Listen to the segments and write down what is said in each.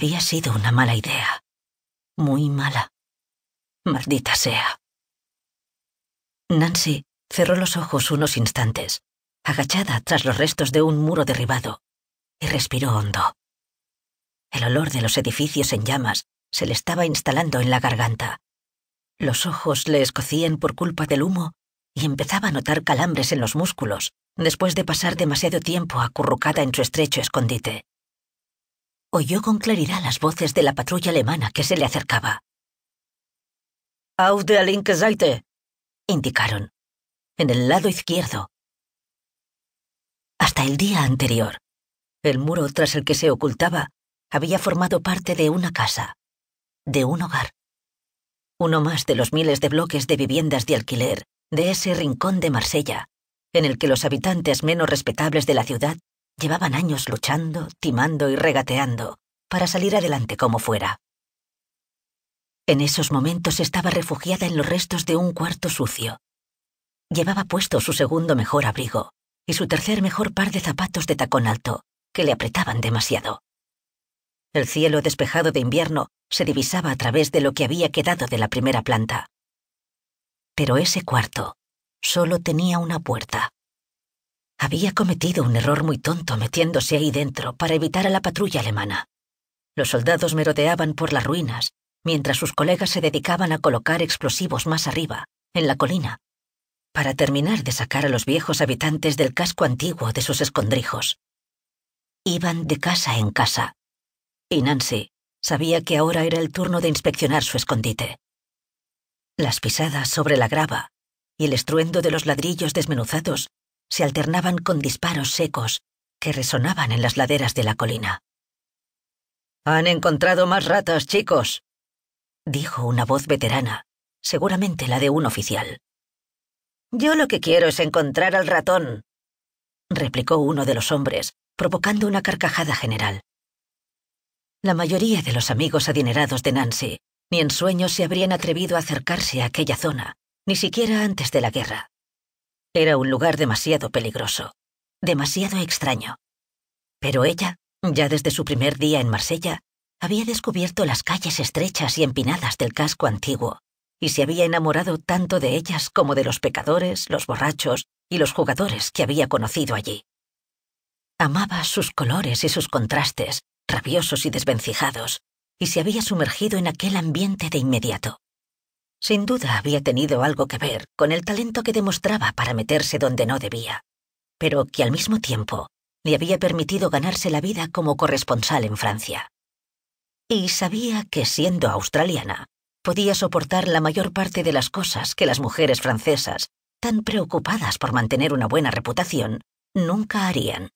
Había sido una mala idea. Muy mala. Maldita sea. Nancy cerró los ojos unos instantes, agachada tras los restos de un muro derribado, y respiró hondo. El olor de los edificios en llamas se le estaba instalando en la garganta. Los ojos le escocían por culpa del humo y empezaba a notar calambres en los músculos después de pasar demasiado tiempo acurrucada en su estrecho escondite oyó con claridad las voces de la patrulla alemana que se le acercaba. Auf der linke Seite, indicaron, en el lado izquierdo. Hasta el día anterior, el muro tras el que se ocultaba había formado parte de una casa, de un hogar. Uno más de los miles de bloques de viviendas de alquiler de ese rincón de Marsella, en el que los habitantes menos respetables de la ciudad Llevaban años luchando, timando y regateando para salir adelante como fuera. En esos momentos estaba refugiada en los restos de un cuarto sucio. Llevaba puesto su segundo mejor abrigo y su tercer mejor par de zapatos de tacón alto, que le apretaban demasiado. El cielo despejado de invierno se divisaba a través de lo que había quedado de la primera planta. Pero ese cuarto solo tenía una puerta. Había cometido un error muy tonto metiéndose ahí dentro para evitar a la patrulla alemana. Los soldados merodeaban por las ruinas, mientras sus colegas se dedicaban a colocar explosivos más arriba, en la colina, para terminar de sacar a los viejos habitantes del casco antiguo de sus escondrijos. Iban de casa en casa. Y Nancy sabía que ahora era el turno de inspeccionar su escondite. Las pisadas sobre la grava y el estruendo de los ladrillos desmenuzados se alternaban con disparos secos que resonaban en las laderas de la colina. Han encontrado más ratas, chicos, dijo una voz veterana, seguramente la de un oficial. Yo lo que quiero es encontrar al ratón, replicó uno de los hombres, provocando una carcajada general. La mayoría de los amigos adinerados de Nancy ni en sueños se habrían atrevido a acercarse a aquella zona, ni siquiera antes de la guerra. Era un lugar demasiado peligroso, demasiado extraño. Pero ella, ya desde su primer día en Marsella, había descubierto las calles estrechas y empinadas del casco antiguo, y se había enamorado tanto de ellas como de los pecadores, los borrachos y los jugadores que había conocido allí. Amaba sus colores y sus contrastes, rabiosos y desvencijados, y se había sumergido en aquel ambiente de inmediato. Sin duda había tenido algo que ver con el talento que demostraba para meterse donde no debía, pero que al mismo tiempo le había permitido ganarse la vida como corresponsal en Francia. Y sabía que siendo australiana, podía soportar la mayor parte de las cosas que las mujeres francesas, tan preocupadas por mantener una buena reputación, nunca harían.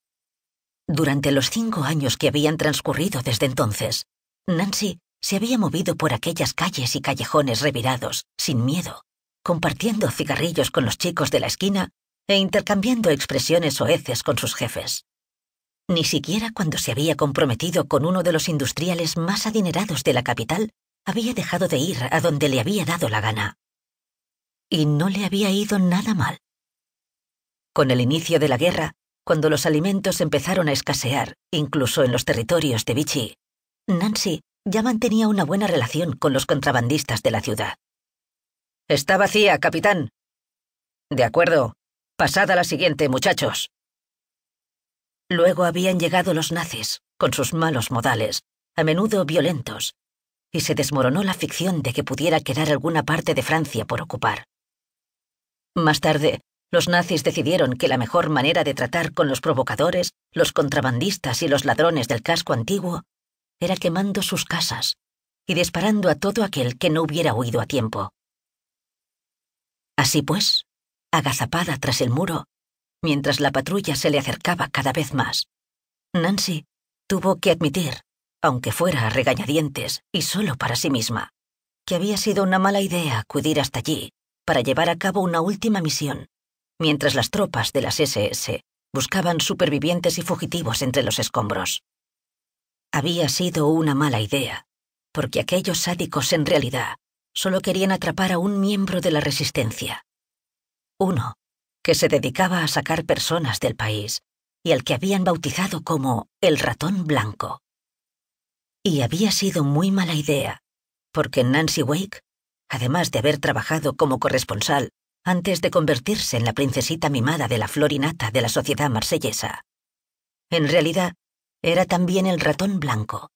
Durante los cinco años que habían transcurrido desde entonces, Nancy se había movido por aquellas calles y callejones revirados, sin miedo, compartiendo cigarrillos con los chicos de la esquina e intercambiando expresiones oeces con sus jefes. Ni siquiera cuando se había comprometido con uno de los industriales más adinerados de la capital, había dejado de ir a donde le había dado la gana. Y no le había ido nada mal. Con el inicio de la guerra, cuando los alimentos empezaron a escasear, incluso en los territorios de Vichy, Nancy ya mantenía una buena relación con los contrabandistas de la ciudad. Está vacía, capitán. De acuerdo. Pasad a la siguiente, muchachos. Luego habían llegado los nazis, con sus malos modales, a menudo violentos, y se desmoronó la ficción de que pudiera quedar alguna parte de Francia por ocupar. Más tarde, los nazis decidieron que la mejor manera de tratar con los provocadores, los contrabandistas y los ladrones del casco antiguo era quemando sus casas y disparando a todo aquel que no hubiera huido a tiempo. Así pues, agazapada tras el muro, mientras la patrulla se le acercaba cada vez más, Nancy tuvo que admitir, aunque fuera a regañadientes y solo para sí misma, que había sido una mala idea acudir hasta allí para llevar a cabo una última misión, mientras las tropas de las SS buscaban supervivientes y fugitivos entre los escombros. Había sido una mala idea, porque aquellos sádicos en realidad solo querían atrapar a un miembro de la resistencia. Uno, que se dedicaba a sacar personas del país y al que habían bautizado como el ratón blanco. Y había sido muy mala idea, porque Nancy Wake, además de haber trabajado como corresponsal antes de convertirse en la princesita mimada de la florinata de la sociedad marsellesa, en realidad era también el ratón blanco,